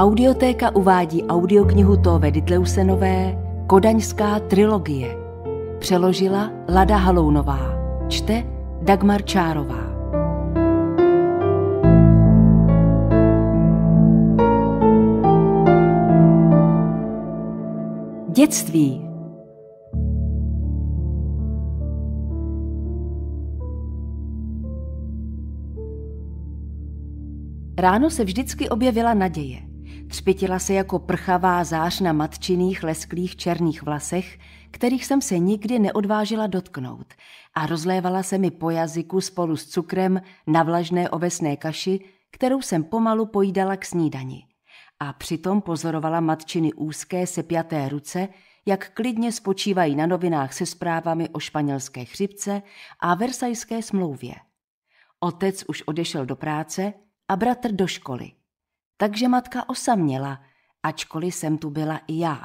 Audiotéka uvádí audioknihu Tove Ditleusenové Kodaňská trilogie. Přeložila Lada Halounová. Čte Dagmar Čárová. Dětství Ráno se vždycky objevila naděje. Třpitila se jako prchavá zář na matčiných lesklých černých vlasech, kterých jsem se nikdy neodvážila dotknout a rozlévala se mi po jazyku spolu s cukrem na vlažné ovesné kaši, kterou jsem pomalu pojídala k snídani. A přitom pozorovala matčiny úzké sepjaté ruce, jak klidně spočívají na novinách se zprávami o španělské chřipce a versajské smlouvě. Otec už odešel do práce a bratr do školy. Takže matka osaměla, ačkoliv jsem tu byla i já.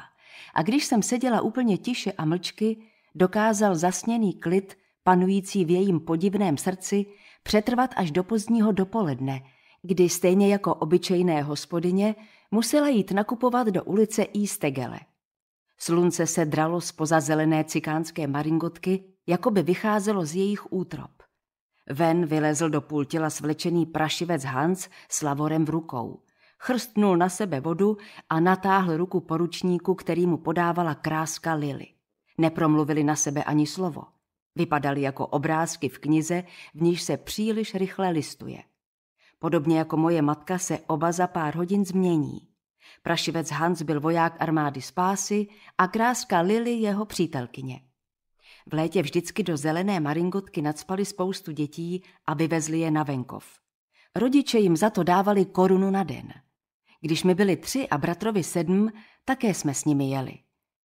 A když jsem seděla úplně tiše a mlčky, dokázal zasněný klid, panující v jejím podivném srdci, přetrvat až do pozdního dopoledne, kdy stejně jako obyčejné hospodyně musela jít nakupovat do ulice Eastegele. Slunce se dralo zpoza zelené cikánské maringotky, jako by vycházelo z jejich útrop. Ven vylezl do pultila svlečený prašivec Hans s lavorem v rukou chrstnul na sebe vodu a natáhl ruku poručníku, který mu podávala kráska Lily. Nepromluvili na sebe ani slovo. Vypadali jako obrázky v knize, v níž se příliš rychle listuje. Podobně jako moje matka se oba za pár hodin změní. Prašivec Hans byl voják armády spásy a kráska Lily jeho přítelkyně. V létě vždycky do zelené maringotky nadspali spoustu dětí a vyvezli je na venkov. Rodiče jim za to dávali korunu na den – když mi byli tři a bratrovi sedm, také jsme s nimi jeli.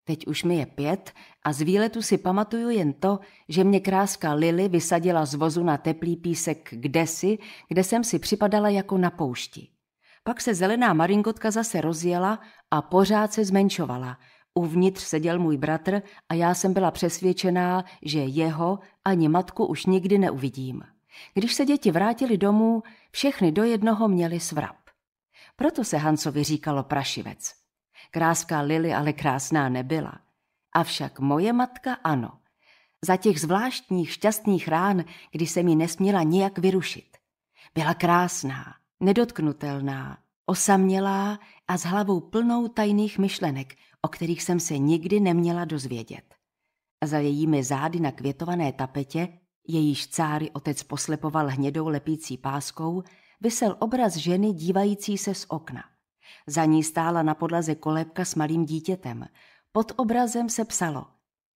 Teď už mi je pět a z výletu si pamatuju jen to, že mě kráska Lily vysadila z vozu na teplý písek kdesi, kde jsem si připadala jako na poušti. Pak se zelená maringotka zase rozjela a pořád se zmenšovala. Uvnitř seděl můj bratr a já jsem byla přesvědčená, že jeho ani matku už nikdy neuvidím. Když se děti vrátili domů, všechny do jednoho měli svrap. Proto se Hansovi říkalo prašivec. Kráska Lily ale krásná nebyla. Avšak moje matka ano. Za těch zvláštních šťastných rán, kdy se mi nesměla nijak vyrušit. Byla krásná, nedotknutelná, osamělá a s hlavou plnou tajných myšlenek, o kterých jsem se nikdy neměla dozvědět. Za jejími zády na květované tapetě, jejíž cáry otec poslepoval hnědou lepící páskou, vysel obraz ženy dívající se z okna. Za ní stála na podlaze kolébka s malým dítětem. Pod obrazem se psalo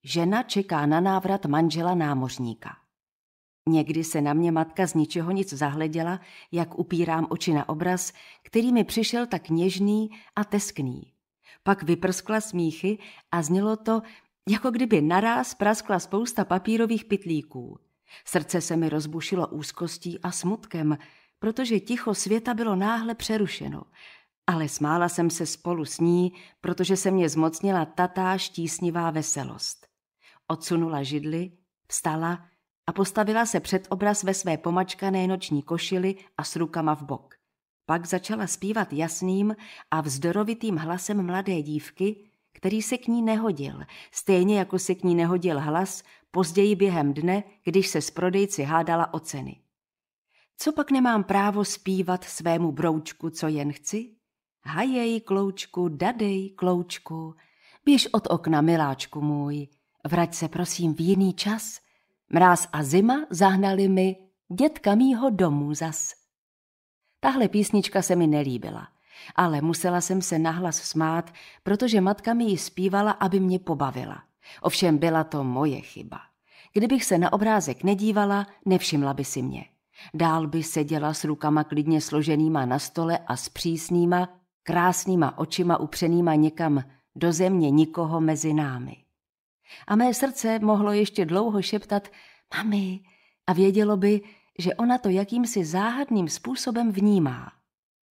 Žena čeká na návrat manžela námořníka. Někdy se na mě matka z ničeho nic zahleděla, jak upírám oči na obraz, který mi přišel tak něžný a teskný. Pak vyprskla smíchy a znělo to, jako kdyby naráz praskla spousta papírových pitlíků. Srdce se mi rozbušilo úzkostí a smutkem, protože ticho světa bylo náhle přerušeno, ale smála jsem se spolu s ní, protože se mě zmocnila tatá štísnivá veselost. Odsunula židli, vstala a postavila se před obraz ve své pomačkané noční košili a s rukama v bok. Pak začala zpívat jasným a vzdorovitým hlasem mladé dívky, který se k ní nehodil, stejně jako se k ní nehodil hlas později během dne, když se s prodejci hádala o ceny. Co pak nemám právo zpívat svému broučku, co jen chci? Hajej, kloučku, dadej, kloučku, běž od okna, miláčku můj, vrať se prosím v jiný čas. Mráz a zima zahnali mi dětka mýho domů zas. Tahle písnička se mi nelíbila, ale musela jsem se nahlas smát, protože matka mi ji zpívala, aby mě pobavila. Ovšem byla to moje chyba. Kdybych se na obrázek nedívala, nevšimla by si mě. Dál by seděla s rukama klidně složenýma na stole a s přísnýma, krásnýma očima upřenýma někam do země nikoho mezi námi. A mé srdce mohlo ještě dlouho šeptat mami a vědělo by, že ona to jakýmsi záhadným způsobem vnímá.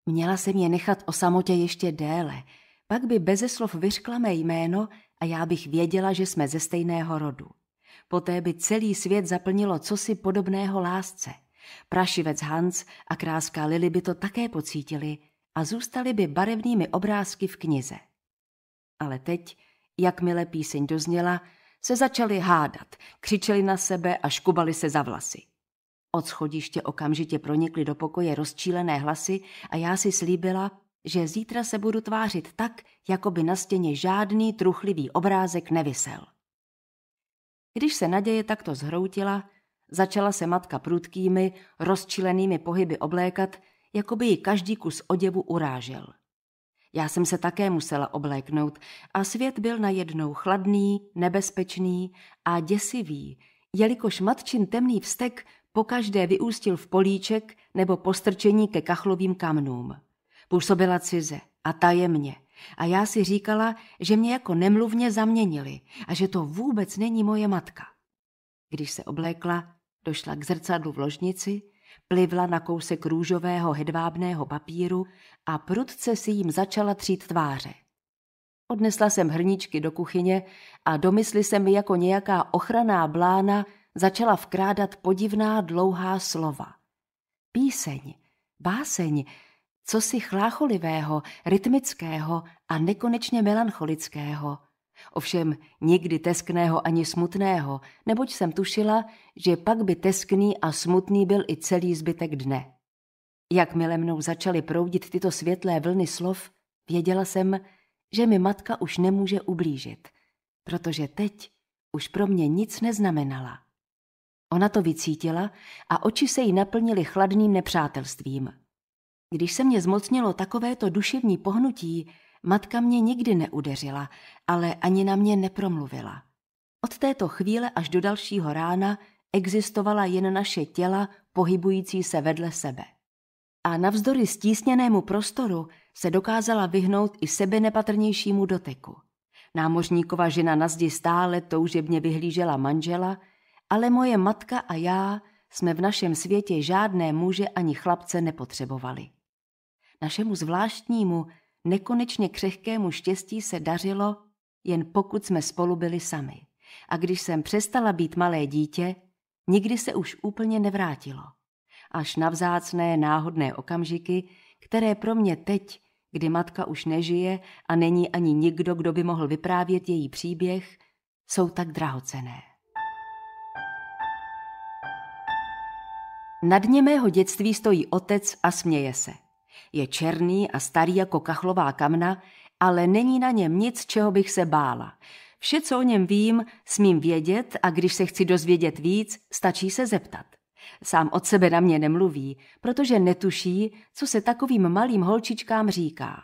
Měla jsem je nechat o samotě ještě déle, pak by beze slov vyřkla mé jméno a já bych věděla, že jsme ze stejného rodu. Poté by celý svět zaplnilo cosi podobného lásce – Prašivec Hans a kráska Lily by to také pocítili a zůstali by barevnými obrázky v knize. Ale teď, jakmile píseň dozněla, se začali hádat, křičeli na sebe a škubali se za vlasy. Od schodiště okamžitě pronikly do pokoje rozčílené hlasy a já si slíbila, že zítra se budu tvářit tak, jako by na stěně žádný truchlivý obrázek nevisel. Když se naděje takto zhroutila, Začala se matka prudkými, rozčilenými pohyby oblékat, jako by ji každý kus oděvu urážel. Já jsem se také musela obléknout a svět byl najednou chladný, nebezpečný a děsivý, jelikož matčin temný vztek pokaždé vyústil v políček nebo postrčení ke kachlovým kamnům. Působila cize a tajemně a já si říkala, že mě jako nemluvně zaměnili a že to vůbec není moje matka. Když se oblékla, Došla k zrcadlu v ložnici, plivla na kousek růžového hedvábného papíru a prudce si jim začala třít tváře. Odnesla jsem hrníčky do kuchyně a domysli se mi jako nějaká ochraná blána začala vkrádat podivná dlouhá slova. Píseň, báseň, co si chlácholivého, rytmického a nekonečně melancholického – Ovšem nikdy teskného ani smutného, neboť jsem tušila, že pak by teskný a smutný byl i celý zbytek dne. Jakmile mnou začaly proudit tyto světlé vlny slov, věděla jsem, že mi matka už nemůže ublížit, protože teď už pro mě nic neznamenala. Ona to vycítila a oči se jí naplnily chladným nepřátelstvím. Když se mě zmocnilo takovéto duševní pohnutí, Matka mě nikdy neudeřila, ale ani na mě nepromluvila. Od této chvíle až do dalšího rána existovala jen naše těla pohybující se vedle sebe. A navzdory stísněnému prostoru se dokázala vyhnout i sebe nepatrnějšímu doteku. Námořníkova žena na zdi stále toužebně vyhlížela manžela, ale moje matka a já jsme v našem světě žádné muže ani chlapce nepotřebovali. Našemu zvláštnímu, nekonečně křehkému štěstí se dařilo, jen pokud jsme spolu byli sami. A když jsem přestala být malé dítě, nikdy se už úplně nevrátilo. Až na vzácné náhodné okamžiky, které pro mě teď, kdy matka už nežije a není ani nikdo, kdo by mohl vyprávět její příběh, jsou tak drahocené. Na dně mého dětství stojí otec a směje se – je černý a starý jako kachlová kamna, ale není na něm nic, čeho bych se bála. Vše, co o něm vím, smím vědět a když se chci dozvědět víc, stačí se zeptat. Sám od sebe na mě nemluví, protože netuší, co se takovým malým holčičkám říká.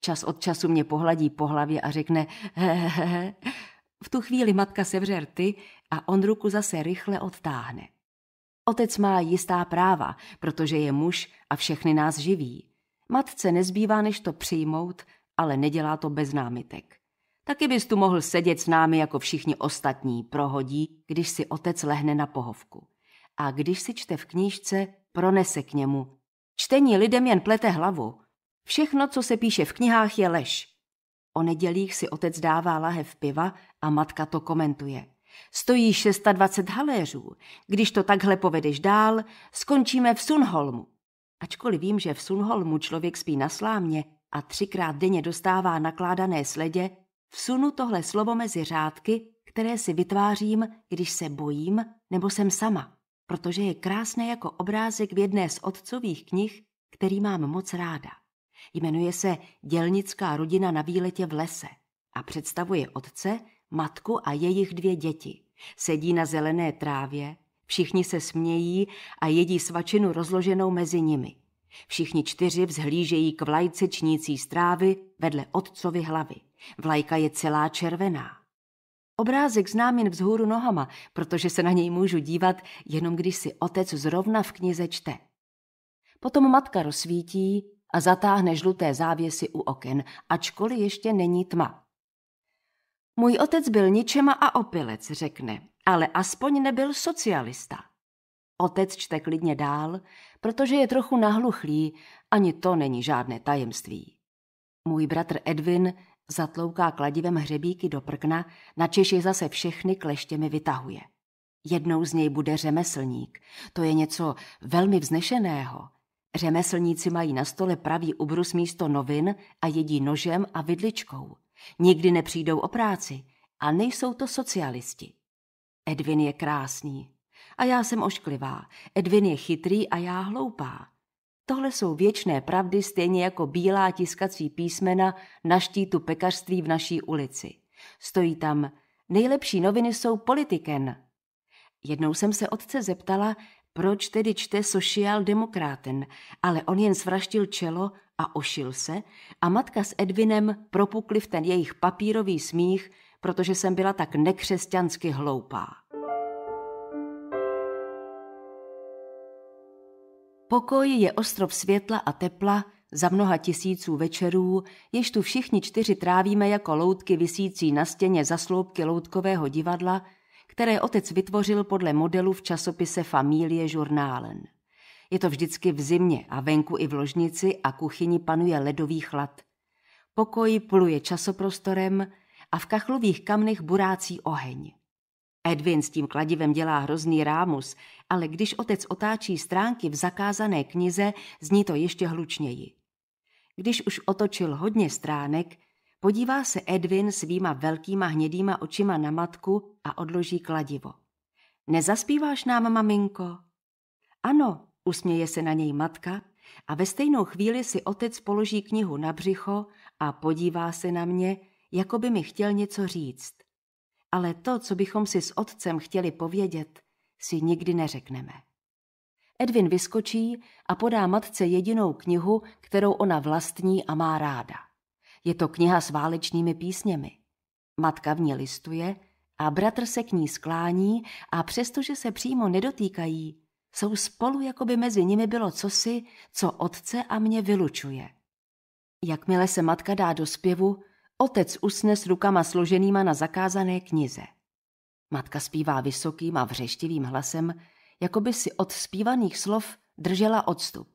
Čas od času mě pohladí po hlavě a řekne hehehe. V tu chvíli matka sevře rty a on ruku zase rychle odtáhne. Otec má jistá práva, protože je muž a všechny nás živí. Matce nezbývá, než to přijmout, ale nedělá to bez námitek. Taky bys tu mohl sedět s námi jako všichni ostatní, prohodí, když si otec lehne na pohovku. A když si čte v knížce, pronese k němu. Čtení lidem jen plete hlavu. Všechno, co se píše v knihách, je lež. O nedělích si otec dává lahev piva a matka to komentuje. Stojí 620 haléřů. Když to takhle povedeš dál, skončíme v Sunholmu. Ačkoliv vím, že v Sunholmu člověk spí na slámě a třikrát denně dostává nakládané sledě, vsunu tohle slovo mezi řádky, které si vytvářím, když se bojím nebo jsem sama, protože je krásné jako obrázek v jedné z otcových knih, který mám moc ráda. Jmenuje se Dělnická rodina na výletě v lese a představuje otce, matku a jejich dvě děti. Sedí na zelené trávě, Všichni se smějí a jedí svačinu rozloženou mezi nimi. Všichni čtyři vzhlížejí k vlajce čnící strávy vedle otcovy hlavy. Vlajka je celá červená. Obrázek znám jen vzhůru nohama, protože se na něj můžu dívat, jenom když si otec zrovna v knize čte. Potom matka rozsvítí a zatáhne žluté závěsy u oken, ačkoliv ještě není tma. Můj otec byl ničema a opilec, řekne, ale aspoň nebyl socialista. Otec čte klidně dál, protože je trochu nahluchlý, ani to není žádné tajemství. Můj bratr Edwin zatlouká kladivem hřebíky do prkna, na Češi zase všechny kleštěmi vytahuje. Jednou z něj bude řemeslník. To je něco velmi vznešeného. Řemeslníci mají na stole pravý ubrus místo novin a jedí nožem a vidličkou. Nikdy nepřijdou o práci a nejsou to socialisti. Edwin je krásný a já jsem ošklivá, Edwin je chytrý a já hloupá. Tohle jsou věčné pravdy stejně jako bílá tiskací písmena na štítu pekařství v naší ulici. Stojí tam, nejlepší noviny jsou politiken. Jednou jsem se otce zeptala, proč tedy čte social demokraten, ale on jen svraštil čelo a ošil se a matka s Edvinem propukli v ten jejich papírový smích, protože jsem byla tak nekřesťansky hloupá. Pokoj je ostrov světla a tepla za mnoha tisíců večerů, jež tu všichni čtyři trávíme jako loutky visící na stěně za sloupky loutkového divadla, které otec vytvořil podle modelu v časopise Familie Žurnálen. Je to vždycky v zimě a venku i v ložnici a kuchyni panuje ledový chlad. Pokoj pluje časoprostorem, a v kachlových kamnech burácí oheň. Edwin s tím kladivem dělá hrozný rámus, ale když otec otáčí stránky v zakázané knize, zní to ještě hlučněji. Když už otočil hodně stránek, podívá se Edwin svýma velkýma hnědýma očima na matku a odloží kladivo. Nezaspíváš nám, maminko? Ano, usměje se na něj matka a ve stejnou chvíli si otec položí knihu na břicho a podívá se na mě, jako by mi chtěl něco říct. Ale to, co bychom si s otcem chtěli povědět, si nikdy neřekneme. Edwin vyskočí a podá matce jedinou knihu, kterou ona vlastní a má ráda. Je to kniha s válečnými písněmi. Matka v ní listuje a bratr se k ní sklání a přestože se přímo nedotýkají, jsou spolu, jako by mezi nimi bylo cosi, co otce a mě vylučuje. Jakmile se matka dá do zpěvu, Otec usne s rukama složenýma na zakázané knize. Matka zpívá vysokým a vřeštivým hlasem, jako by si od zpívaných slov držela odstup.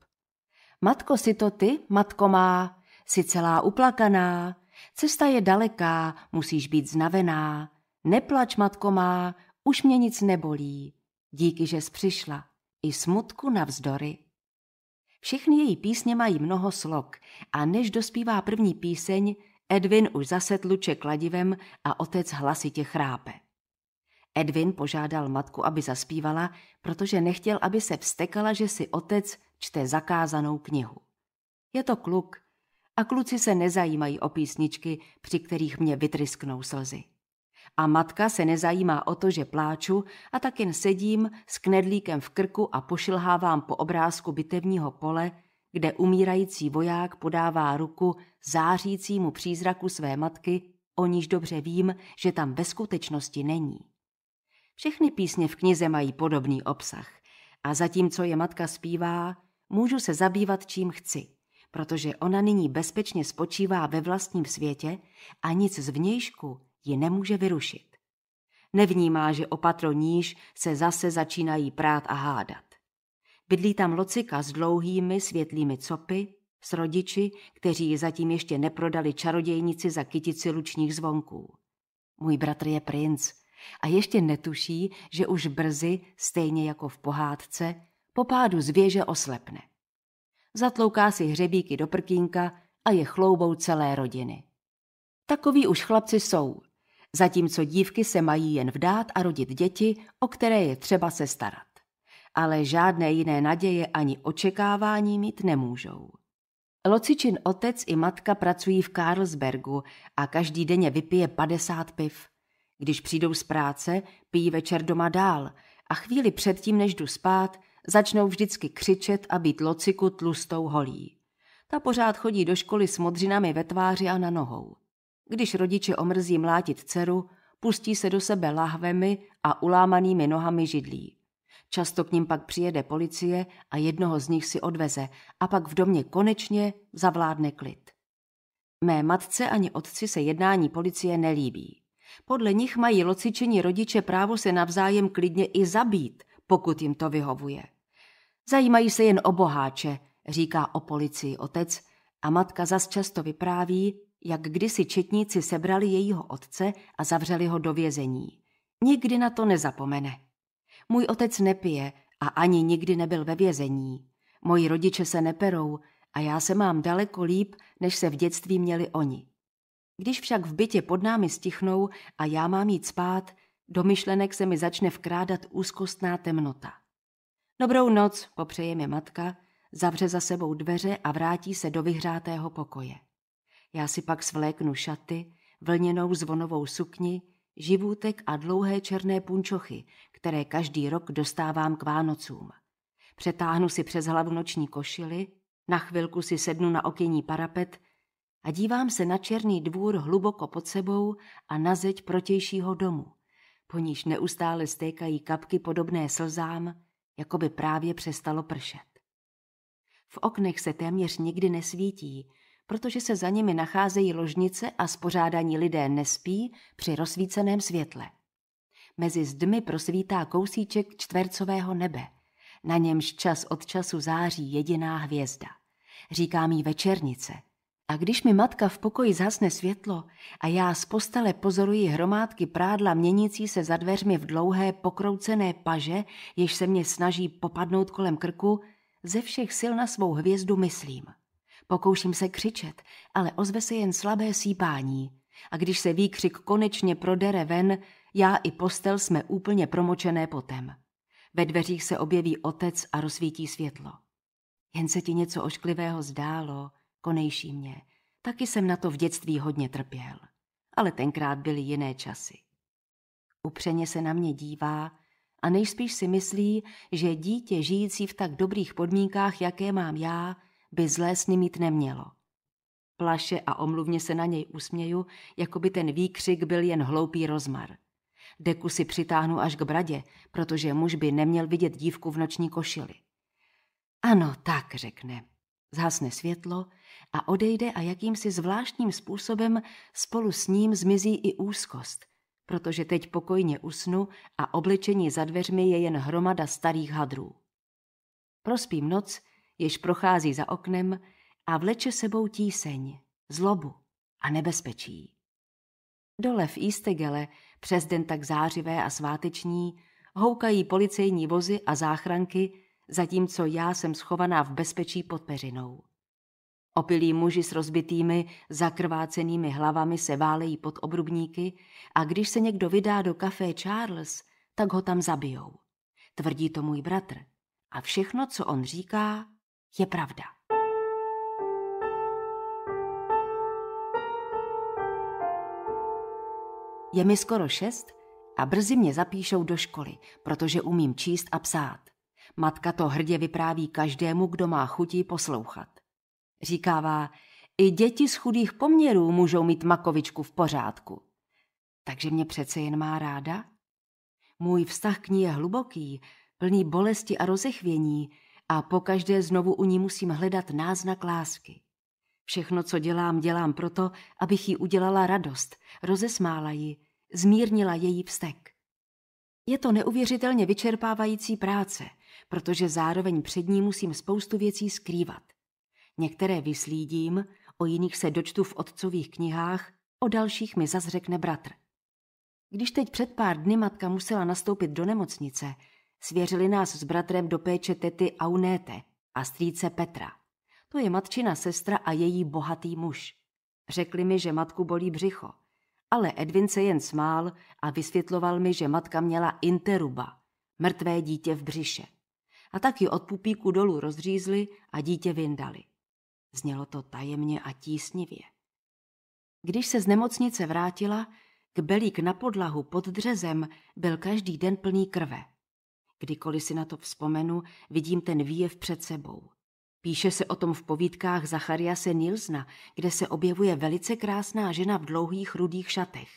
Matko si to ty, matko má, si celá uplakaná, cesta je daleká, musíš být znavená. Neplač, matko má, už mě nic nebolí. Díky, že jsi přišla. I smutku navzdory. Všechny její písně mají mnoho slok a než dospívá první píseň, Edwin už zase tluče kladivem a otec hlasitě chrápe. Edwin požádal matku, aby zaspívala, protože nechtěl, aby se vstekala, že si otec čte zakázanou knihu. Je to kluk a kluci se nezajímají o písničky, při kterých mě vytrysknou slzy. A matka se nezajímá o to, že pláču a tak jen sedím s knedlíkem v krku a pošilhávám po obrázku bitevního pole, kde umírající voják podává ruku zářícímu přízraku své matky, o níž dobře vím, že tam ve skutečnosti není. Všechny písně v knize mají podobný obsah a zatímco je matka zpívá, můžu se zabývat čím chci, protože ona nyní bezpečně spočívá ve vlastním světě a nic z vnějšku ji nemůže vyrušit. Nevnímá, že opatro níž se zase začínají prát a hádat. Bydlí tam locika s dlouhými světlými copy, s rodiči, kteří ji zatím ještě neprodali čarodějnici za kytici lučních zvonků. Můj bratr je princ a ještě netuší, že už brzy, stejně jako v pohádce, po pádu z věže oslepne. Zatlouká si hřebíky do prkínka a je chloubou celé rodiny. Takoví už chlapci jsou, zatímco dívky se mají jen vdát a rodit děti, o které je třeba se starat ale žádné jiné naděje ani očekávání mít nemůžou. Locičin otec i matka pracují v Karlsbergu a každý denně vypije 50 piv. Když přijdou z práce, pijí večer doma dál a chvíli předtím, než jdu spát, začnou vždycky křičet a být lociku tlustou holí. Ta pořád chodí do školy s modřinami ve tváři a na nohou. Když rodiče omrzí mlátit dceru, pustí se do sebe lahvemi a ulámanými nohami židlí. Často k ním pak přijede policie a jednoho z nich si odveze a pak v domě konečně zavládne klid. Mé matce ani otci se jednání policie nelíbí. Podle nich mají locičení rodiče právo se navzájem klidně i zabít, pokud jim to vyhovuje. Zajímají se jen o boháče, říká o policii otec a matka zas často vypráví, jak kdysi četníci sebrali jejího otce a zavřeli ho do vězení. Nikdy na to nezapomene. Můj otec nepije a ani nikdy nebyl ve vězení. Moji rodiče se neperou a já se mám daleko líp, než se v dětství měli oni. Když však v bytě pod námi stichnou a já mám jít spát, do myšlenek se mi začne vkrádat úzkostná temnota. Dobrou noc, popřeje mi matka, zavře za sebou dveře a vrátí se do vyhřátého pokoje. Já si pak svléknu šaty, vlněnou zvonovou sukni, živůtek a dlouhé černé punčochy, které každý rok dostávám k Vánocům. Přetáhnu si přes hlavu noční košily, na chvilku si sednu na okyní parapet a dívám se na černý dvůr hluboko pod sebou a na zeď protějšího domu, po níž neustále stékají kapky podobné slzám, jako by právě přestalo pršet. V oknech se téměř nikdy nesvítí, protože se za nimi nacházejí ložnice a spořádaní lidé nespí při rozsvíceném světle. Mezi zdmi prosvítá kousíček čtvercového nebe. Na němž čas od času září jediná hvězda. Říká mi večernice. A když mi matka v pokoji zhasne světlo a já z postele pozoruji hromádky prádla měnící se za dveřmi v dlouhé pokroucené paže, jež se mě snaží popadnout kolem krku, ze všech sil na svou hvězdu myslím. Pokouším se křičet, ale ozve se jen slabé sípání. A když se výkřik konečně prodere ven, já i postel jsme úplně promočené potem. Ve dveřích se objeví otec a rozsvítí světlo. Jen se ti něco ošklivého zdálo, konejší mě. Taky jsem na to v dětství hodně trpěl. Ale tenkrát byly jiné časy. Upřeně se na mě dívá a nejspíš si myslí, že dítě žijící v tak dobrých podmínkách, jaké mám já, by zlé sny mít nemělo. Plaše a omluvně se na něj usměju, jako by ten výkřik byl jen hloupý rozmar. Deku si přitáhnu až k bradě, protože muž by neměl vidět dívku v noční košili. Ano, tak, řekne. Zhasne světlo a odejde a jakýmsi zvláštním způsobem spolu s ním zmizí i úzkost, protože teď pokojně usnu a oblečení za dveřmi je jen hromada starých hadrů. Prospím noc, jež prochází za oknem a vleče sebou tíseň, zlobu a nebezpečí. Dole v Istegele, přes den tak zářivé a sváteční, houkají policejní vozy a záchranky, zatímco já jsem schovaná v bezpečí pod peřinou. Opilí muži s rozbitými, zakrvácenými hlavami se válejí pod obrubníky a když se někdo vydá do kafé Charles, tak ho tam zabijou. Tvrdí to můj bratr. A všechno, co on říká, je pravda. Je mi skoro šest a brzy mě zapíšou do školy, protože umím číst a psát. Matka to hrdě vypráví každému, kdo má chutí poslouchat. Říkává, i děti z chudých poměrů můžou mít makovičku v pořádku. Takže mě přece jen má ráda? Můj vztah k ní je hluboký, plný bolesti a rozechvění a pokaždé znovu u ní musím hledat náznak lásky. Všechno, co dělám, dělám proto, abych jí udělala radost, rozesmála ji, zmírnila její vztek. Je to neuvěřitelně vyčerpávající práce, protože zároveň před ní musím spoustu věcí skrývat. Některé vyslídím, o jiných se dočtu v otcových knihách, o dalších mi zas řekne bratr. Když teď před pár dny matka musela nastoupit do nemocnice, svěřili nás s bratrem do péče tety Aunéte a strýce Petra. To je matčina sestra a její bohatý muž. Řekli mi, že matku bolí břicho. Ale Edwin se jen smál a vysvětloval mi, že matka měla interuba, mrtvé dítě v břiše. A tak ji od pupíku dolů rozřízli a dítě vyndali. Znělo to tajemně a tísnivě. Když se z nemocnice vrátila, kbelík na podlahu pod dřezem byl každý den plný krve. Kdykoliv si na to vzpomenu, vidím ten výjev před sebou. Píše se o tom v povídkách Zachariase Nilsna, kde se objevuje velice krásná žena v dlouhých rudých šatech.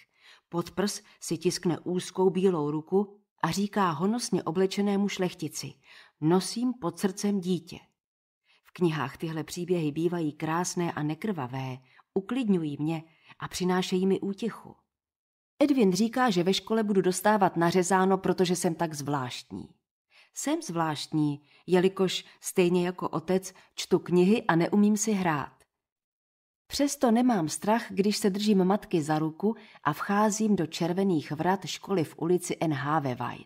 Pod prs si tiskne úzkou bílou ruku a říká honosně oblečenému šlechtici Nosím pod srdcem dítě. V knihách tyhle příběhy bývají krásné a nekrvavé, uklidňují mě a přinášejí mi útěchu. Edwin říká, že ve škole budu dostávat nařezáno, protože jsem tak zvláštní. Jsem zvláštní, jelikož stejně jako otec čtu knihy a neumím si hrát. Přesto nemám strach, když se držím matky za ruku a vcházím do červených vrat školy v ulici NH ve Vajn.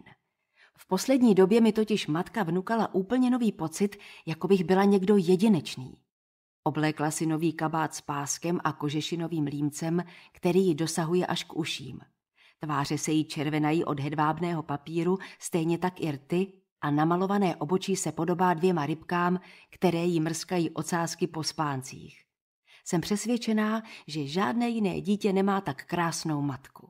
V poslední době mi totiž matka vnukala úplně nový pocit, jako bych byla někdo jedinečný. Oblékla si nový kabát s páskem a kožešinovým límcem, který ji dosahuje až k uším. Tváře se jí červenají od hedvábného papíru, stejně tak i rty, a namalované obočí se podobá dvěma rybkám, které jí mrskají ocásky po spáncích. Jsem přesvědčená, že žádné jiné dítě nemá tak krásnou matku.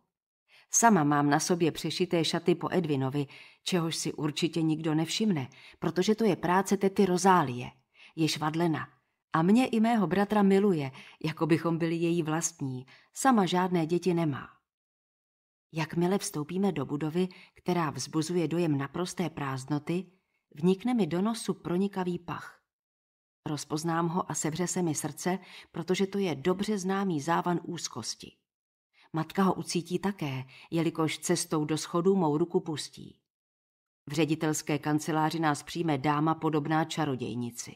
Sama mám na sobě přešité šaty po Edvinovi, čehož si určitě nikdo nevšimne, protože to je práce tety Rozálie, jež vadlena. A mě i mého bratra miluje, jako bychom byli její vlastní. Sama žádné děti nemá. Jakmile vstoupíme do budovy, která vzbuzuje dojem naprosté prázdnoty, vnikne mi do nosu pronikavý pach. Rozpoznám ho a sevře se mi srdce, protože to je dobře známý závan úzkosti. Matka ho ucítí také, jelikož cestou do schodu mou ruku pustí. V ředitelské kanceláři nás přijme dáma podobná čarodějnici.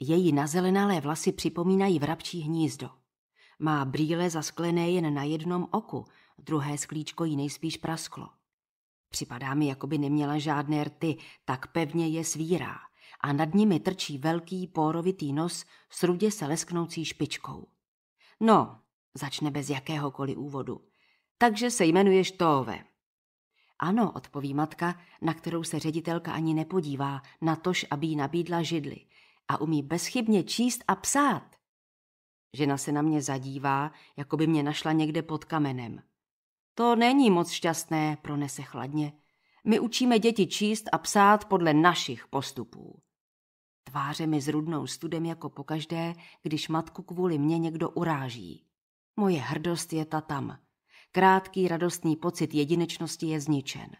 Její nazelenalé vlasy připomínají vrabčí hnízdo. Má brýle zasklené jen na jednom oku – Druhé sklíčko jí nejspíš prasklo. Připadá mi, jako by neměla žádné rty, tak pevně je svírá a nad nimi trčí velký pórovitý nos s rudě se lesknoucí špičkou. No, začne bez jakéhokoliv úvodu. Takže se jmenuješ Tove. Ano, odpoví matka, na kterou se ředitelka ani nepodívá, tož, aby jí nabídla židli a umí bezchybně číst a psát. Žena se na mě zadívá, jako by mě našla někde pod kamenem. To není moc šťastné, pronese chladně. My učíme děti číst a psát podle našich postupů. Tváře mi zrudnou studem jako pokaždé, když matku kvůli mně někdo uráží. Moje hrdost je ta tam. Krátký radostný pocit jedinečnosti je zničen.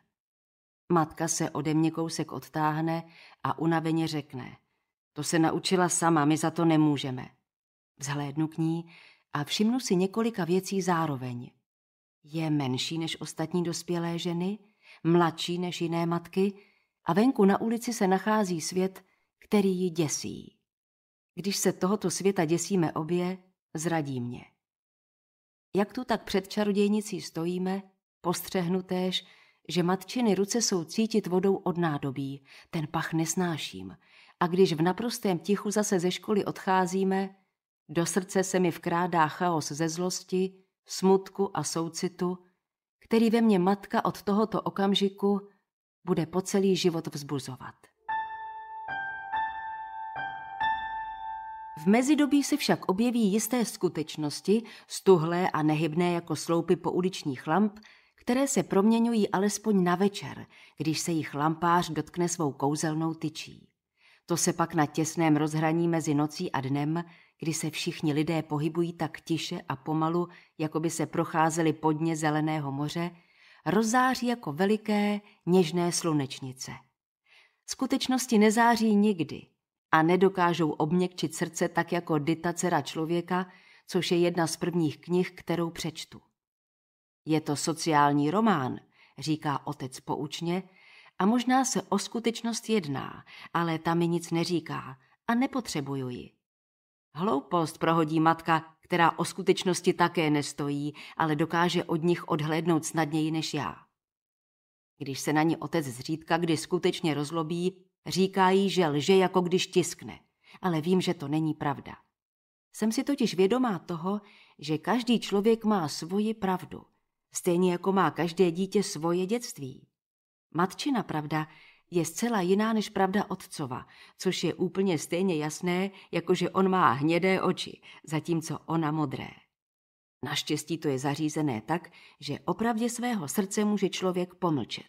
Matka se ode mě kousek odtáhne a unaveně řekne. To se naučila sama, my za to nemůžeme. Vzhlédnu k ní a všimnu si několika věcí zároveň. Je menší než ostatní dospělé ženy, mladší než jiné matky a venku na ulici se nachází svět, který ji děsí. Když se tohoto světa děsíme obě, zradí mě. Jak tu tak před čarodějnicí stojíme, postřehnutéž, že matčiny ruce jsou cítit vodou od nádobí, ten pach nesnáším. A když v naprostém tichu zase ze školy odcházíme, do srdce se mi vkrádá chaos ze zlosti, smutku a soucitu, který ve mně matka od tohoto okamžiku bude po celý život vzbuzovat. V mezidobí se však objeví jisté skutečnosti, stuhlé a nehybné jako sloupy pouličních lamp, které se proměňují alespoň na večer, když se jich lampář dotkne svou kouzelnou tyčí. To se pak na těsném rozhraní mezi nocí a dnem kdy se všichni lidé pohybují tak tiše a pomalu, jako by se procházeli podně zeleného moře, rozáří jako veliké, něžné slunečnice. Skutečnosti nezáří nikdy a nedokážou obměkčit srdce tak jako Dita dcera člověka, což je jedna z prvních knih, kterou přečtu. Je to sociální román, říká otec poučně, a možná se o skutečnost jedná, ale ta mi nic neříká a nepotřebuju ji. Hloupost prohodí matka, která o skutečnosti také nestojí, ale dokáže od nich odhlédnout snadněji než já. Když se na ní otec zřídka kdy skutečně rozlobí, říká jí, že lže jako když tiskne, ale vím, že to není pravda. Jsem si totiž vědomá toho, že každý člověk má svoji pravdu, stejně jako má každé dítě svoje dětství. Matčina pravda je zcela jiná než pravda otcova, což je úplně stejně jasné, jako že on má hnědé oči, zatímco ona modré. Naštěstí to je zařízené tak, že opravdě svého srdce může člověk pomlčet.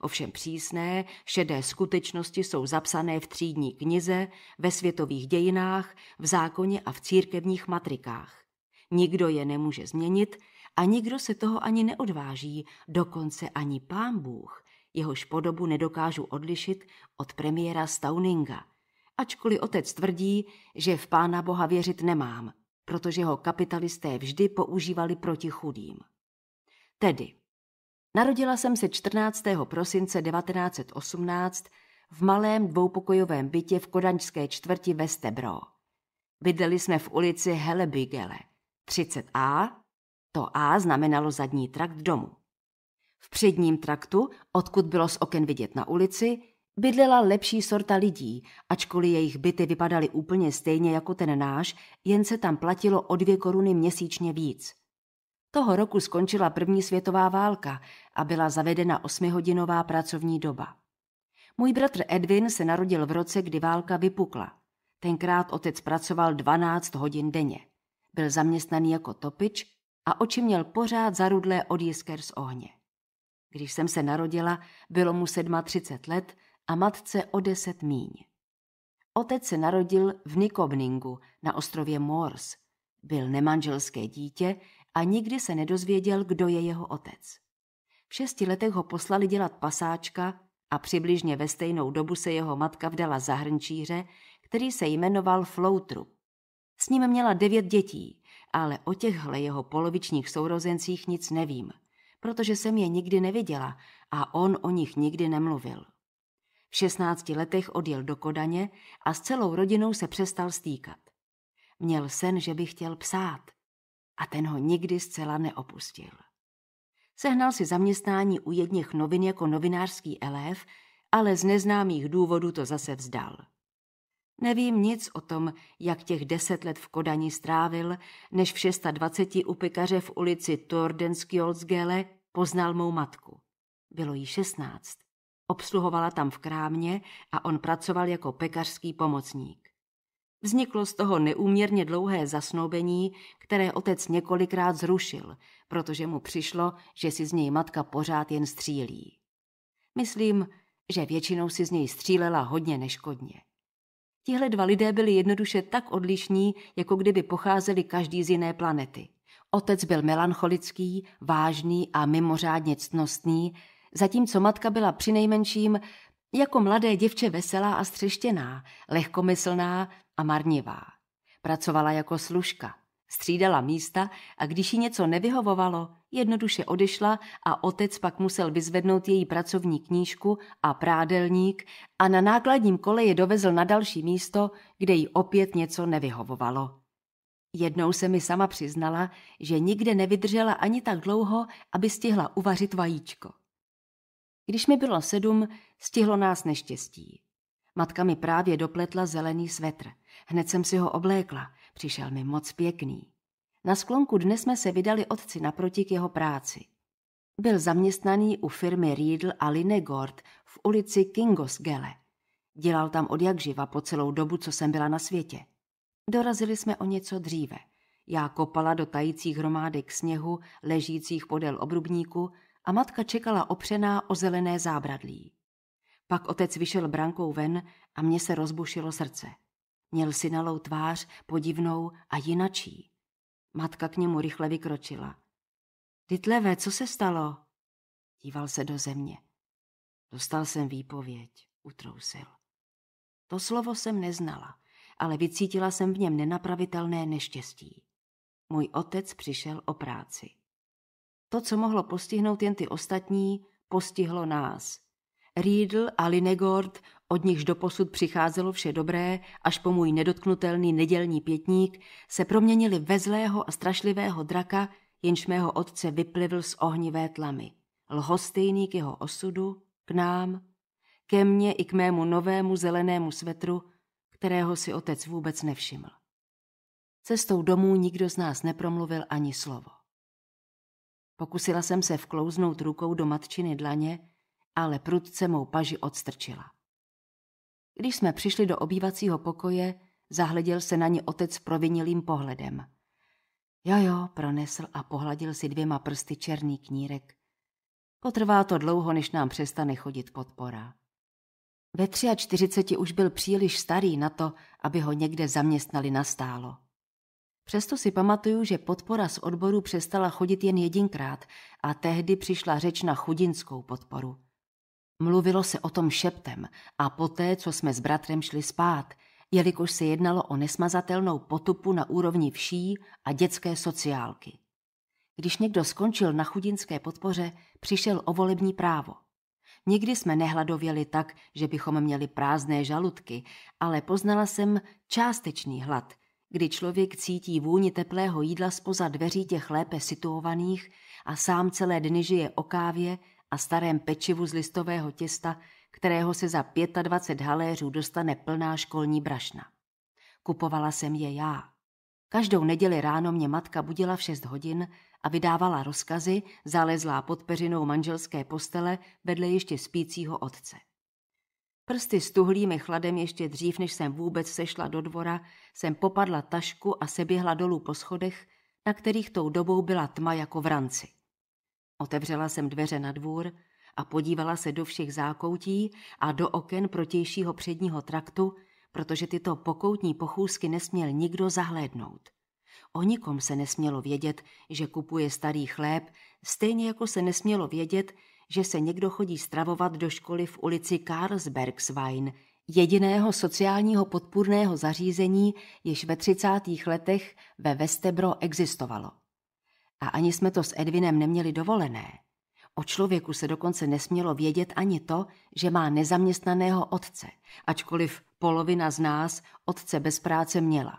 Ovšem přísné, šedé skutečnosti jsou zapsané v třídní knize, ve světových dějinách, v zákoně a v církevních matrikách. Nikdo je nemůže změnit a nikdo se toho ani neodváží, dokonce ani pán Bůh, jehož podobu nedokážu odlišit od premiéra Stauninga, ačkoliv otec tvrdí, že v pána boha věřit nemám, protože ho kapitalisté vždy používali proti chudým. Tedy, narodila jsem se 14. prosince 1918 v malém dvoupokojovém bytě v kodaňské čtvrti Vestebro. Bydeli jsme v ulici Helebigele, 30A, to A znamenalo zadní trakt domu. V předním traktu, odkud bylo z oken vidět na ulici, bydlela lepší sorta lidí, ačkoliv jejich byty vypadaly úplně stejně jako ten náš, jen se tam platilo o dvě koruny měsíčně víc. Toho roku skončila první světová válka a byla zavedena osmihodinová pracovní doba. Můj bratr Edwin se narodil v roce, kdy válka vypukla. Tenkrát otec pracoval 12 hodin denně. Byl zaměstnaný jako topič a oči měl pořád zarudlé od jisker z ohně. Když jsem se narodila, bylo mu třicet let a matce o deset míň. Otec se narodil v Nikobningu na ostrově Mors. Byl nemanželské dítě a nikdy se nedozvěděl, kdo je jeho otec. V šesti letech ho poslali dělat pasáčka a přibližně ve stejnou dobu se jeho matka vdala za hrnčíře, který se jmenoval Floutrup. S ním měla devět dětí, ale o těchhle jeho polovičních sourozencích nic nevím – protože jsem je nikdy neviděla a on o nich nikdy nemluvil. V 16 letech odjel do Kodaně a s celou rodinou se přestal stýkat. Měl sen, že by chtěl psát a ten ho nikdy zcela neopustil. Sehnal si zaměstnání u jedněch novin jako novinářský elév, ale z neznámých důvodů to zase vzdal. Nevím nic o tom, jak těch deset let v Kodani strávil, než v 26 u pekaře v ulici Tordenskjolsgele poznal mou matku. Bylo jí 16. Obsluhovala tam v krámě a on pracoval jako pekařský pomocník. Vzniklo z toho neúměrně dlouhé zasnoubení, které otec několikrát zrušil, protože mu přišlo, že si z něj matka pořád jen střílí. Myslím, že většinou si z něj střílela hodně neškodně. Tihle dva lidé byli jednoduše tak odlišní, jako kdyby pocházeli každý z jiné planety. Otec byl melancholický, vážný a mimořádně ctnostný, zatímco matka byla přinejmenším jako mladé děvče veselá a střeštěná, lehkomyslná a marnivá. Pracovala jako služka. Střídala místa a když jí něco nevyhovovalo, jednoduše odešla a otec pak musel vyzvednout její pracovní knížku a prádelník a na nákladním kole je dovezl na další místo, kde jí opět něco nevyhovovalo. Jednou se mi sama přiznala, že nikde nevydržela ani tak dlouho, aby stihla uvařit vajíčko. Když mi bylo sedm, stihlo nás neštěstí. Matka mi právě dopletla zelený svetr. Hned jsem si ho oblékla Přišel mi moc pěkný. Na sklonku dne jsme se vydali otci naproti k jeho práci. Byl zaměstnaný u firmy Riedl a Linegord v ulici Kingosgele. Dělal tam od jak živa po celou dobu, co jsem byla na světě. Dorazili jsme o něco dříve. Já kopala do tajících hromádek sněhu, ležících podél obrubníku a matka čekala opřená o zelené zábradlí. Pak otec vyšel brankou ven a mně se rozbušilo srdce. Měl synalou tvář, podivnou a jinačí. Matka k němu rychle vykročila. Ditleve, co se stalo? Díval se do země. Dostal jsem výpověď, utrousil. To slovo jsem neznala, ale vycítila jsem v něm nenapravitelné neštěstí. Můj otec přišel o práci. To, co mohlo postihnout jen ty ostatní, postihlo nás. Riedl a Linegord od nichž doposud přicházelo vše dobré, až po můj nedotknutelný nedělní pětník, se proměnili ve zlého a strašlivého draka, jenž mého otce vyplivl z ohnivé tlamy. Lhostejný k jeho osudu, k nám, ke mně i k mému novému zelenému svetru, kterého si otec vůbec nevšiml. Cestou domů nikdo z nás nepromluvil ani slovo. Pokusila jsem se vklouznout rukou do matčiny dlaně, ale prudce mou paži odstrčila. Když jsme přišli do obývacího pokoje, zahleděl se na ně otec provinilým pohledem. Jo, jo, pronesl a pohladil si dvěma prsty černý knírek. Potrvá to dlouho, než nám přestane chodit podpora. Ve 43 už byl příliš starý na to, aby ho někde zaměstnali na stálo. Přesto si pamatuju, že podpora z odboru přestala chodit jen jedinkrát a tehdy přišla řeč na chudinskou podporu. Mluvilo se o tom šeptem a poté, co jsme s bratrem šli spát, jelikož se jednalo o nesmazatelnou potupu na úrovni vší a dětské sociálky. Když někdo skončil na chudinské podpoře, přišel o volební právo. Nikdy jsme nehladověli tak, že bychom měli prázdné žaludky, ale poznala jsem částečný hlad, kdy člověk cítí vůni teplého jídla spoza dveří těch lépe situovaných a sám celé dny žije o kávě, a starém pečivu z listového těsta, kterého se za 25 haléřů dostane plná školní brašna. Kupovala jsem je já. Každou neděli ráno mě matka budila v 6 hodin a vydávala rozkazy, zalezlá pod peřinou manželské postele vedle ještě spícího otce. Prsty stuhlými chladem ještě dřív, než jsem vůbec sešla do dvora, jsem popadla tašku a seběhla dolů po schodech, na kterých tou dobou byla tma jako v ranci. Otevřela jsem dveře na dvůr a podívala se do všech zákoutí a do oken protějšího předního traktu, protože tyto pokoutní pochůzky nesměl nikdo zahlédnout. O nikom se nesmělo vědět, že kupuje starý chléb, stejně jako se nesmělo vědět, že se někdo chodí stravovat do školy v ulici Karlsbergswein, jediného sociálního podpůrného zařízení, jež ve 30. letech ve Vestebro existovalo a ani jsme to s Edvinem neměli dovolené. O člověku se dokonce nesmělo vědět ani to, že má nezaměstnaného otce, ačkoliv polovina z nás otce bez práce měla.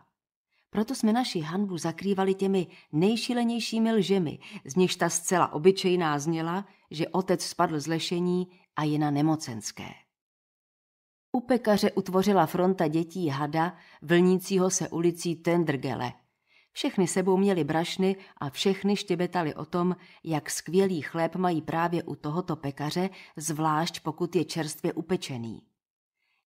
Proto jsme naši hanbu zakrývali těmi nejšilenějšími lžemi, z nichž ta zcela obyčejná zněla, že otec spadl z lešení a je na nemocenské. U pekaře utvořila fronta dětí hada, vlnícího se ulicí Tendrgele. Všechny sebou měli brašny a všechny štěbetali o tom, jak skvělý chléb mají právě u tohoto pekaře, zvlášť pokud je čerstvě upečený.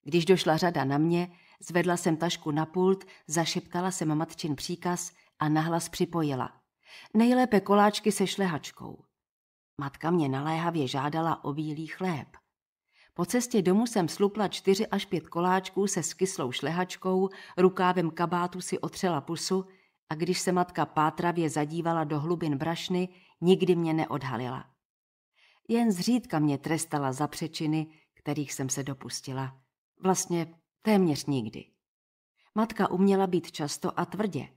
Když došla řada na mě, zvedla jsem tašku na pult, zašeptala jsem matčin příkaz a nahlas připojila. Nejlépe koláčky se šlehačkou. Matka mě naléhavě žádala o bílý chléb. Po cestě domů jsem slupla čtyři až pět koláčků se skyslou šlehačkou, rukávem kabátu si otřela pusu – a když se matka pátravě zadívala do hlubin brašny, nikdy mě neodhalila. Jen zřídka mě trestala za přečiny, kterých jsem se dopustila. Vlastně téměř nikdy. Matka uměla být často a tvrdě,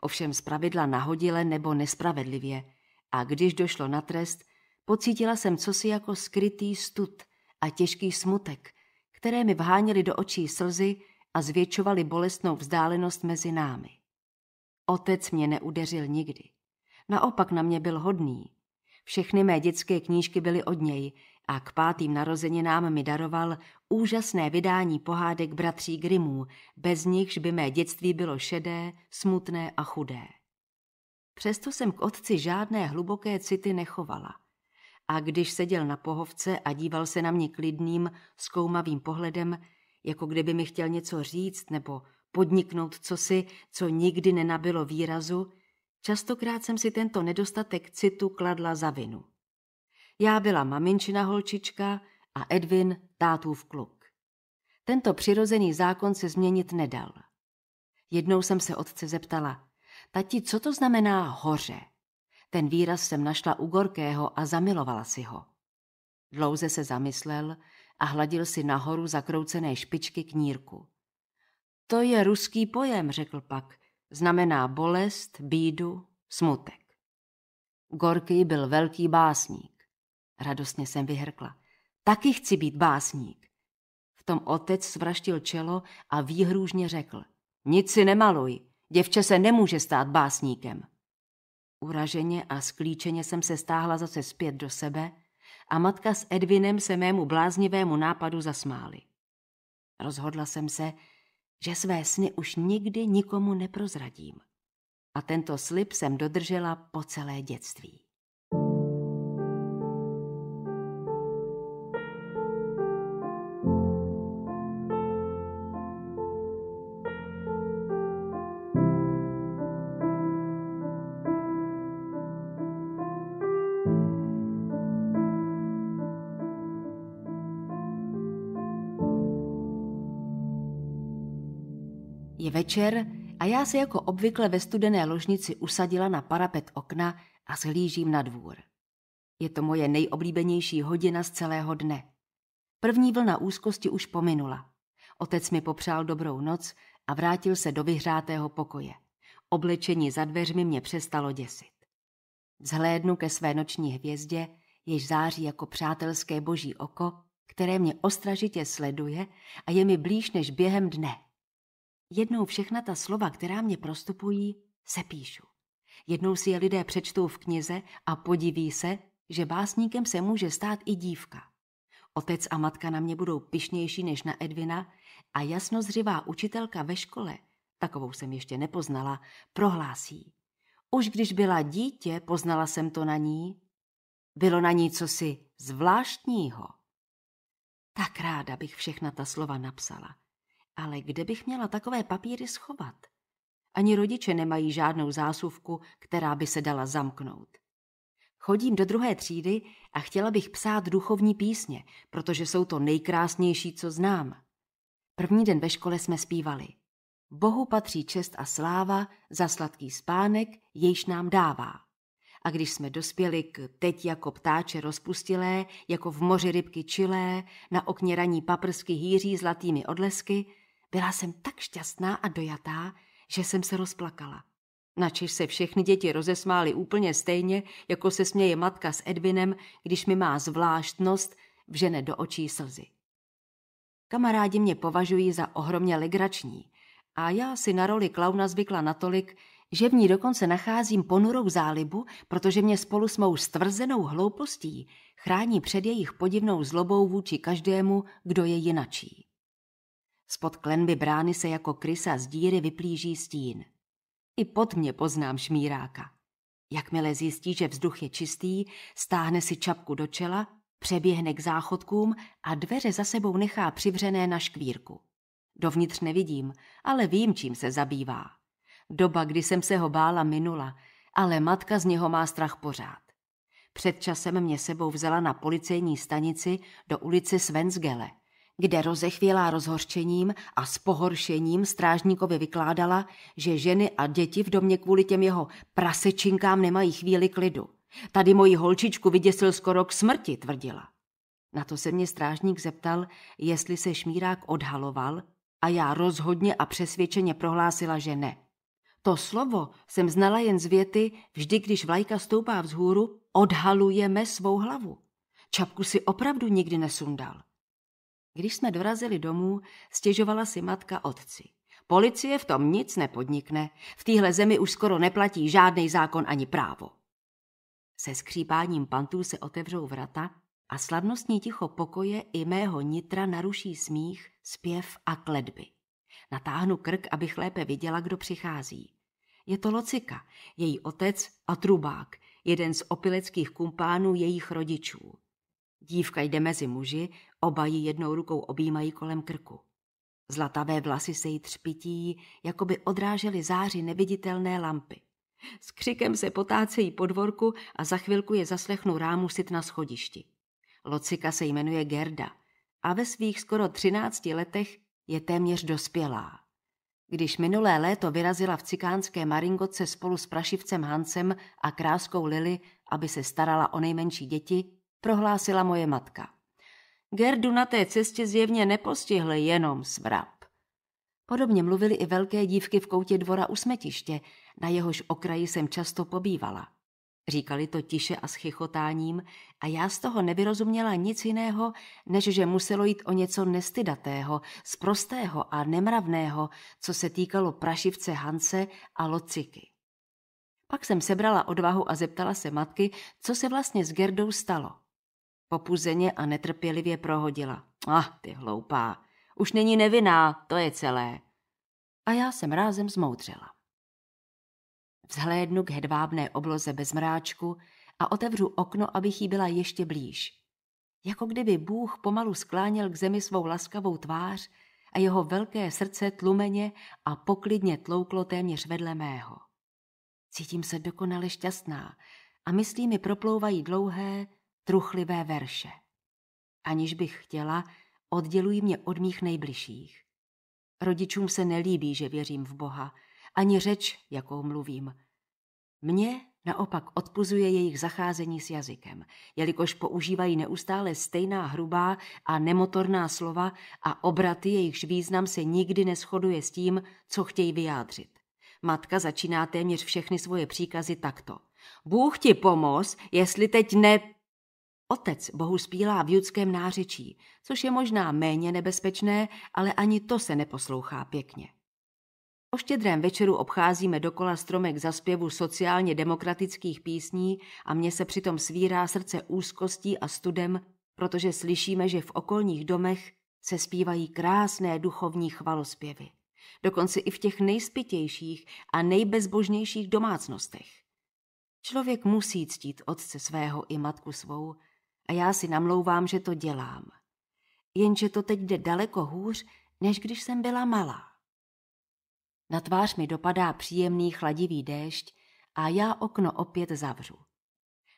ovšem zpravidla nahodile nebo nespravedlivě a když došlo na trest, pocítila jsem cosi jako skrytý stud a těžký smutek, které mi vháněly do očí slzy a zvětšovaly bolestnou vzdálenost mezi námi. Otec mě neudeřil nikdy. Naopak na mě byl hodný. Všechny mé dětské knížky byly od něj a k pátým narozeninám mi daroval úžasné vydání pohádek bratří Grimů, bez nichž by mé dětství bylo šedé, smutné a chudé. Přesto jsem k otci žádné hluboké city nechovala. A když seděl na pohovce a díval se na mě klidným, zkoumavým pohledem, jako kdyby mi chtěl něco říct nebo podniknout cosi, co nikdy nenabilo výrazu, častokrát jsem si tento nedostatek citu kladla za vinu. Já byla maminčina holčička a Edvin tátův kluk. Tento přirozený zákon se změnit nedal. Jednou jsem se otce zeptala, tati, co to znamená hoře? Ten výraz jsem našla u Gorkého a zamilovala si ho. Dlouze se zamyslel a hladil si nahoru zakroucené špičky knírku. To je ruský pojem, řekl pak. Znamená bolest, bídu, smutek. Gorky byl velký básník. Radostně jsem vyhrkla. Taky chci být básník. V tom otec svraštil čelo a výhrůžně řekl. Nic si nemaluj, děvče se nemůže stát básníkem. Uraženě a sklíčeně jsem se stáhla zase zpět do sebe a matka s Edvinem se mému bláznivému nápadu zasmáli. Rozhodla jsem se, že své sny už nikdy nikomu neprozradím. A tento slib jsem dodržela po celé dětství. Je večer a já se jako obvykle ve studené ložnici usadila na parapet okna a zhlížím na dvůr. Je to moje nejoblíbenější hodina z celého dne. První vlna úzkosti už pominula. Otec mi popřál dobrou noc a vrátil se do vyhřátého pokoje. Oblečení za dveřmi mě přestalo děsit. Vzhlédnu ke své noční hvězdě, jež září jako přátelské boží oko, které mě ostražitě sleduje a je mi blíž než během dne. Jednou všechna ta slova, která mě prostupují, sepíšu. Jednou si je lidé přečtou v knize a podiví se, že básníkem se může stát i dívka. Otec a matka na mě budou pišnější než na Edvina a jasnozřivá učitelka ve škole, takovou jsem ještě nepoznala, prohlásí. Už když byla dítě, poznala jsem to na ní. Bylo na ní cosi zvláštního. Tak ráda bych všechna ta slova napsala ale kde bych měla takové papíry schovat? Ani rodiče nemají žádnou zásuvku, která by se dala zamknout. Chodím do druhé třídy a chtěla bych psát duchovní písně, protože jsou to nejkrásnější, co znám. První den ve škole jsme zpívali. Bohu patří čest a sláva za sladký spánek, jejž nám dává. A když jsme dospěli k teď jako ptáče rozpustilé, jako v moři rybky čilé, na okně raní paprsky hýří zlatými odlesky, byla jsem tak šťastná a dojatá, že jsem se rozplakala. Načež se všechny děti rozesmály úplně stejně, jako se směje matka s Edvinem, když mi má zvláštnost, vžene do očí slzy. Kamarádi mě považují za ohromně legrační a já si na roli klauna zvykla natolik, že v ní dokonce nacházím ponurou zálibu, protože mě spolu s mou stvrzenou hloupostí chrání před jejich podivnou zlobou vůči každému, kdo je jinačí. Spod klenby brány se jako krysa z díry vyplíží stín. I pod mě poznám šmíráka. Jakmile zjistí, že vzduch je čistý, stáhne si čapku do čela, přeběhne k záchodkům a dveře za sebou nechá přivřené na škvírku. Dovnitř nevidím, ale vím, čím se zabývá. Doba, kdy jsem se ho bála, minula, ale matka z něho má strach pořád. Před časem mě sebou vzala na policejní stanici do ulice Svensgele – kde rozechvělá rozhorčením a s pohoršením strážníkovi vykládala, že ženy a děti v domě kvůli těm jeho prasečinkám nemají chvíli klidu. Tady moji holčičku vyděsil skoro k smrti, tvrdila. Na to se mě strážník zeptal, jestli se šmírák odhaloval a já rozhodně a přesvědčeně prohlásila, že ne. To slovo jsem znala jen z věty, vždy když vlajka stoupá vzhůru, odhalujeme svou hlavu. Čapku si opravdu nikdy nesundal. Když jsme dorazili domů, stěžovala si matka otci. Policie v tom nic nepodnikne, v téhle zemi už skoro neplatí žádný zákon ani právo. Se skřípáním pantů se otevřou vrata a slavnostní ticho pokoje i mého nitra naruší smích, zpěv a kledby. Natáhnu krk, abych lépe viděla, kdo přichází. Je to Locika, její otec a Trubák, jeden z opileckých kumpánů jejich rodičů. Dívka jde mezi muži, oba ji jednou rukou objímají kolem krku. Zlatavé vlasy se jí třpití, jako by odrážely záři neviditelné lampy. S křikem se potácejí po dvorku a za chvilku je zaslechnu rámu sit na schodišti. Locika se jmenuje Gerda a ve svých skoro třinácti letech je téměř dospělá. Když minulé léto vyrazila v cikánské Maringoce spolu s prašivcem Hancem a kráskou Lily, aby se starala o nejmenší děti, prohlásila moje matka. Gerdu na té cestě zjevně nepostihl jenom svrap. Podobně mluvili i velké dívky v koutě dvora u smetiště, na jehož okraji jsem často pobývala. Říkali to tiše a s chichotáním a já z toho nevyrozuměla nic jiného, než že muselo jít o něco nestydatého, sprostého a nemravného, co se týkalo prašivce Hance a lociky. Pak jsem sebrala odvahu a zeptala se matky, co se vlastně s Gerdou stalo. Popuzeně a netrpělivě prohodila. Ah, ty hloupá, už není nevinná, to je celé. A já jsem rázem zmoudřela. Vzhlédnu k hedvábné obloze bez mráčku a otevřu okno, abych jí byla ještě blíž. Jako kdyby Bůh pomalu skláněl k zemi svou laskavou tvář a jeho velké srdce tlumeně a poklidně tlouklo téměř vedle mého. Cítím se dokonale šťastná a myslí mi proplouvají dlouhé, truchlivé verše. Aniž bych chtěla, oddělují mě od mých nejbližších. Rodičům se nelíbí, že věřím v Boha, ani řeč, jakou mluvím. Mně naopak odpuzuje jejich zacházení s jazykem, jelikož používají neustále stejná hrubá a nemotorná slova a obraty, jejichž význam se nikdy neschoduje s tím, co chtějí vyjádřit. Matka začíná téměř všechny svoje příkazy takto. Bůh ti pomoz, jestli teď ne... Otec bohu spílá v judském nářečí, což je možná méně nebezpečné, ale ani to se neposlouchá pěkně. O štědrém večeru obcházíme dokola stromek za zpěvu sociálně demokratických písní a mně se přitom svírá srdce úzkostí a studem, protože slyšíme, že v okolních domech se zpívají krásné duchovní chvalospěvy. Dokonce i v těch nejspitějších a nejbezbožnějších domácnostech. Člověk musí ctít otce svého i matku svou, a já si namlouvám, že to dělám. Jenže to teď jde daleko hůř, než když jsem byla malá. Na tvář mi dopadá příjemný chladivý déšť a já okno opět zavřu.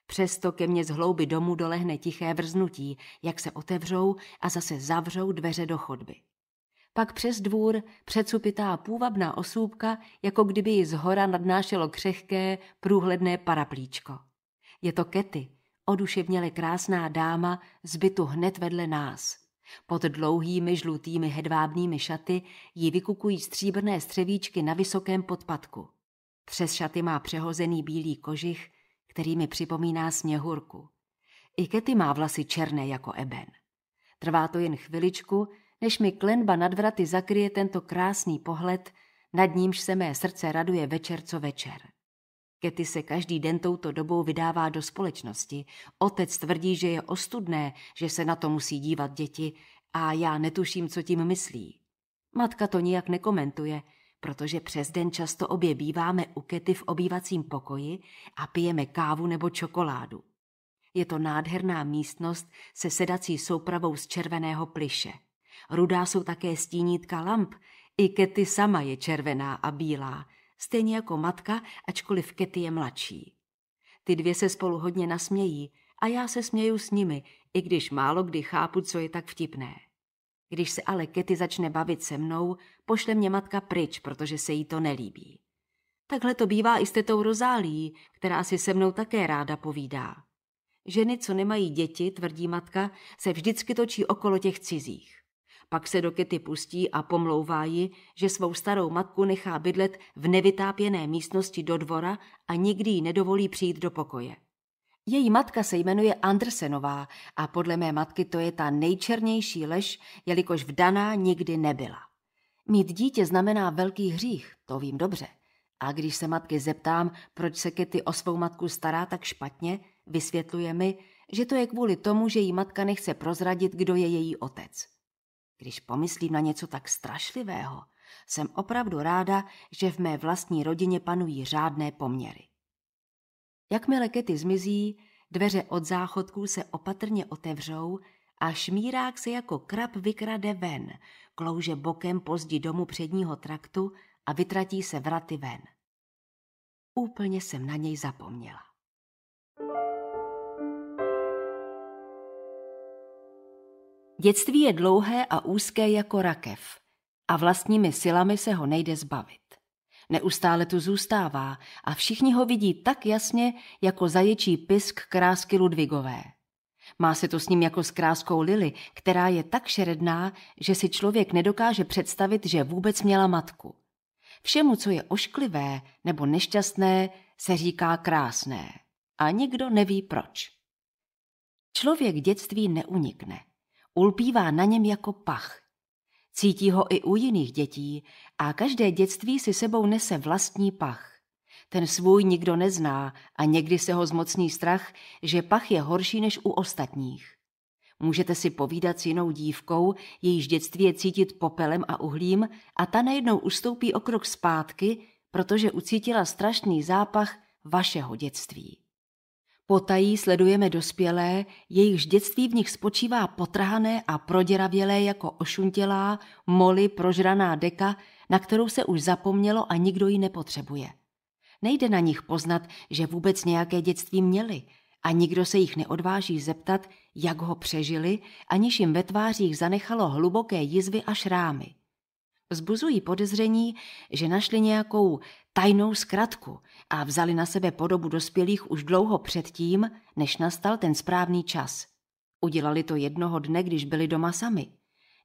Přesto ke mně z hlouby domu dolehne tiché vrznutí, jak se otevřou a zase zavřou dveře do chodby. Pak přes dvůr přecupitá půvabná osůbka, jako kdyby ji zhora nadnášelo křehké, průhledné paraplíčko. Je to Kety, oduševněle krásná dáma z bytu hned vedle nás. Pod dlouhými žlutými hedvábnými šaty ji vykukují stříbrné střevíčky na vysokém podpadku. Přes šaty má přehozený bílý kožich, který mi připomíná sněhurku. I Kety má vlasy černé jako eben. Trvá to jen chviličku, než mi klenba nad vraty zakryje tento krásný pohled, nad nímž se mé srdce raduje večer co večer. Kety se každý den touto dobou vydává do společnosti. Otec tvrdí, že je ostudné, že se na to musí dívat děti a já netuším, co tím myslí. Matka to nijak nekomentuje, protože přes den často obě býváme u Kety v obývacím pokoji a pijeme kávu nebo čokoládu. Je to nádherná místnost se sedací soupravou z červeného pliše. Rudá jsou také stínítka lamp, i Kety sama je červená a bílá, stejně jako matka, ačkoliv Kety je mladší. Ty dvě se spolu hodně nasmějí a já se směju s nimi, i když málo kdy chápu, co je tak vtipné. Když se ale Kety začne bavit se mnou, pošle mě matka pryč, protože se jí to nelíbí. Takhle to bývá i s tetou Rozálí, která si se mnou také ráda povídá. Ženy, co nemají děti, tvrdí matka, se vždycky točí okolo těch cizích. Pak se do Kety pustí a pomlouvá ji, že svou starou matku nechá bydlet v nevytápěné místnosti do dvora a nikdy ji nedovolí přijít do pokoje. Její matka se jmenuje Andersenová a podle mé matky to je ta nejčernější lež, jelikož vdaná nikdy nebyla. Mít dítě znamená velký hřích, to vím dobře. A když se matky zeptám, proč se Kety o svou matku stará tak špatně, vysvětluje mi, že to je kvůli tomu, že jí matka nechce prozradit, kdo je její otec. Když pomyslím na něco tak strašlivého, jsem opravdu ráda, že v mé vlastní rodině panují řádné poměry. Jakmile kety zmizí, dveře od záchodků se opatrně otevřou a šmírák se jako krab vykrade ven, klouže bokem pozdí domu předního traktu a vytratí se vraty ven. Úplně jsem na něj zapomněla. Dětství je dlouhé a úzké jako rakev a vlastními silami se ho nejde zbavit. Neustále tu zůstává a všichni ho vidí tak jasně jako zaječí pisk krásky Ludvigové. Má se to s ním jako s kráskou Lily, která je tak šeredná, že si člověk nedokáže představit, že vůbec měla matku. Všemu, co je ošklivé nebo nešťastné, se říká krásné. A nikdo neví proč. Člověk dětství neunikne – ulpívá na něm jako pach. Cítí ho i u jiných dětí a každé dětství si sebou nese vlastní pach. Ten svůj nikdo nezná a někdy se ho zmocní strach, že pach je horší než u ostatních. Můžete si povídat s jinou dívkou, jejíž dětství je cítit popelem a uhlím a ta najednou ustoupí o krok zpátky, protože ucítila strašný zápach vašeho dětství. Potají sledujeme dospělé, jejichž dětství v nich spočívá potrhané a proděravělé jako ošuntělá, moly prožraná deka, na kterou se už zapomnělo a nikdo ji nepotřebuje. Nejde na nich poznat, že vůbec nějaké dětství měli a nikdo se jich neodváží zeptat, jak ho přežili, aniž jim ve tvářích zanechalo hluboké jizvy a šrámy. Vzbuzují podezření, že našli nějakou tajnou zkratku a vzali na sebe podobu dospělých už dlouho předtím, než nastal ten správný čas. Udělali to jednoho dne, když byli doma sami.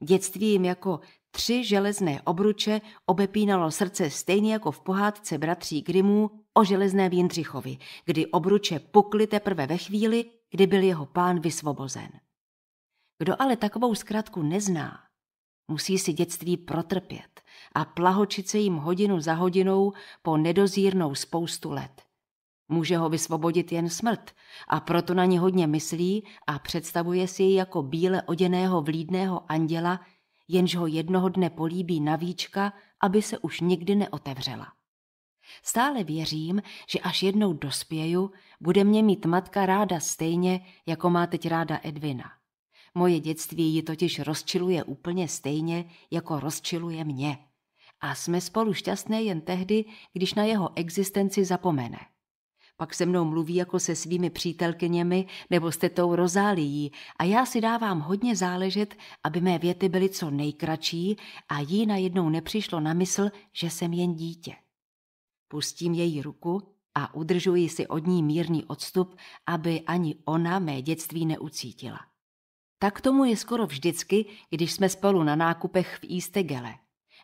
Dětství jim jako tři železné obruče obepínalo srdce stejně jako v pohádce bratří Grimů o železné Jindřichovi, kdy obruče pukly teprve ve chvíli, kdy byl jeho pán vysvobozen. Kdo ale takovou zkratku nezná, Musí si dětství protrpět a plahočit se jim hodinu za hodinou po nedozírnou spoustu let. Může ho vysvobodit jen smrt a proto na ně hodně myslí a představuje si ji jako bíle oděného vlídného anděla, jenž ho jednoho dne políbí navíčka, aby se už nikdy neotevřela. Stále věřím, že až jednou dospěju, bude mě mít matka ráda stejně, jako má teď ráda Edvina. Moje dětství ji totiž rozčiluje úplně stejně, jako rozčiluje mě. A jsme spolu šťastné jen tehdy, když na jeho existenci zapomene. Pak se mnou mluví jako se svými přítelkyněmi nebo s tetou Rozálií a já si dávám hodně záležet, aby mé věty byly co nejkratší a jí najednou nepřišlo na mysl, že jsem jen dítě. Pustím její ruku a udržuji si od ní mírný odstup, aby ani ona mé dětství neucítila. Tak tomu je skoro vždycky, když jsme spolu na nákupech v Eastegele.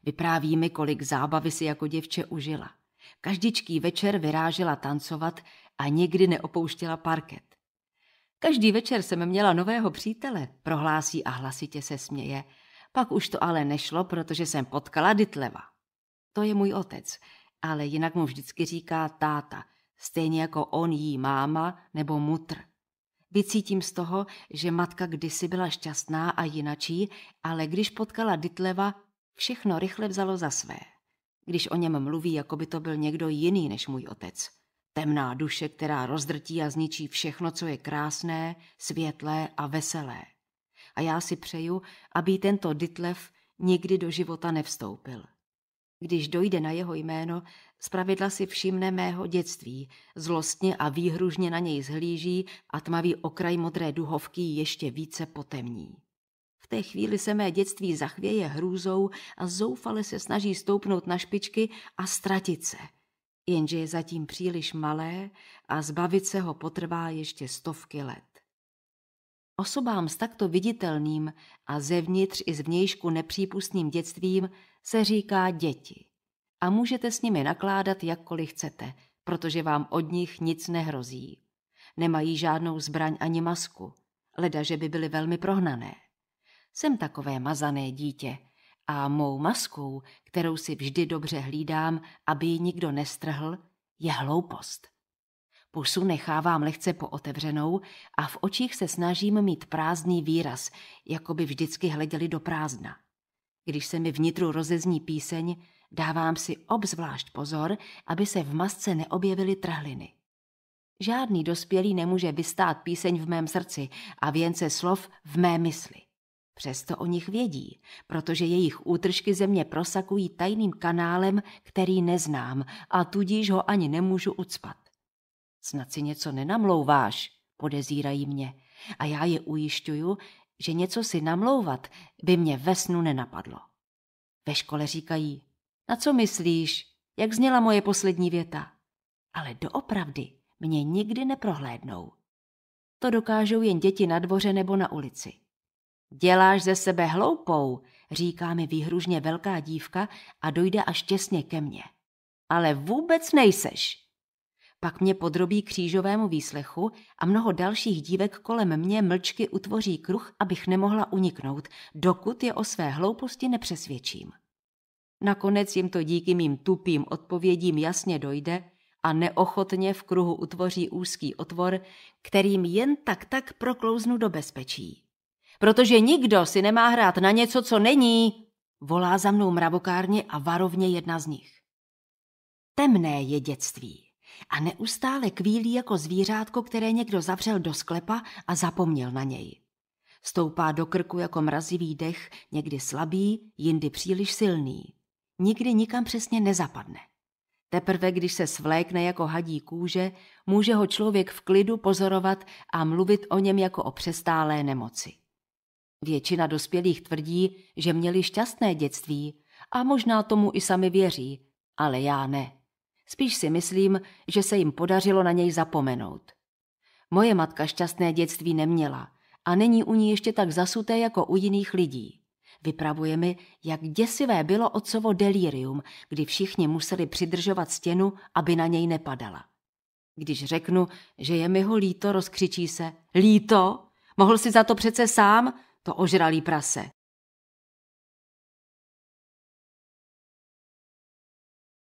Vypráví mi, kolik zábavy si jako děvče užila. Každičký večer vyrážela tancovat a nikdy neopouštěla parket. Každý večer jsem měla nového přítele, prohlásí a hlasitě se směje. Pak už to ale nešlo, protože jsem potkala Ditleva. To je můj otec, ale jinak mu vždycky říká táta, stejně jako on jí máma nebo mutr. Vycítím z toho, že matka kdysi byla šťastná a jinačí, ale když potkala Ditleva, všechno rychle vzalo za své. Když o něm mluví, jako by to byl někdo jiný než můj otec. Temná duše, která rozdrtí a zničí všechno, co je krásné, světlé a veselé. A já si přeju, aby tento Ditlev nikdy do života nevstoupil. Když dojde na jeho jméno, zpravidla si všimne mého dětství, zlostně a výhružně na něj zhlíží a tmavý okraj modré duhovky ještě více potemní. V té chvíli se mé dětství zachvěje hrůzou a zoufale se snaží stoupnout na špičky a ztratit se. Jenže je zatím příliš malé a zbavit se ho potrvá ještě stovky let. Osobám s takto viditelným a zevnitř i zvnějšku nepřípustným dětstvím se říká děti. A můžete s nimi nakládat jakkoliv chcete, protože vám od nich nic nehrozí. Nemají žádnou zbraň ani masku, leda, že by byly velmi prohnané. Jsem takové mazané dítě a mou maskou, kterou si vždy dobře hlídám, aby ji nikdo nestrhl, je hloupost. Pusu nechávám lehce pootevřenou a v očích se snažím mít prázdný výraz, jako by vždycky hleděli do prázdna. Když se mi vnitru rozezní píseň, dávám si obzvlášť pozor, aby se v masce neobjevily trhliny. Žádný dospělý nemůže vystát píseň v mém srdci a věnce slov v mé mysli. Přesto o nich vědí, protože jejich útržky ze mě prosakují tajným kanálem, který neznám a tudíž ho ani nemůžu ucpat. Snad si něco nenamlouváš, podezírají mě. A já je ujišťuju, že něco si namlouvat by mě ve snu nenapadlo. Ve škole říkají, na co myslíš, jak zněla moje poslední věta. Ale doopravdy mě nikdy neprohlédnou. To dokážou jen děti na dvoře nebo na ulici. Děláš ze sebe hloupou, říká mi výhružně velká dívka a dojde až těsně ke mně. Ale vůbec nejseš. Pak mě podrobí křížovému výslechu a mnoho dalších dívek kolem mě mlčky utvoří kruh, abych nemohla uniknout, dokud je o své hlouposti nepřesvědčím. Nakonec jim to díky mým tupým odpovědím jasně dojde a neochotně v kruhu utvoří úzký otvor, kterým jen tak tak proklouznu do bezpečí. Protože nikdo si nemá hrát na něco, co není, volá za mnou mravokárně a varovně jedna z nich. Temné je dětství a neustále kvílí jako zvířátko, které někdo zavřel do sklepa a zapomněl na něj. Stoupá do krku jako mrazivý dech, někdy slabý, jindy příliš silný. Nikdy nikam přesně nezapadne. Teprve když se svlékne jako hadí kůže, může ho člověk v klidu pozorovat a mluvit o něm jako o přestálé nemoci. Většina dospělých tvrdí, že měli šťastné dětství a možná tomu i sami věří, ale já ne. Spíš si myslím, že se jim podařilo na něj zapomenout. Moje matka šťastné dětství neměla a není u ní ještě tak zasuté jako u jiných lidí. Vypravuje mi, jak děsivé bylo otcovo delirium, kdy všichni museli přidržovat stěnu, aby na něj nepadala. Když řeknu, že je mi ho líto, rozkřičí se. Líto? Mohl si za to přece sám? To ožralý prase.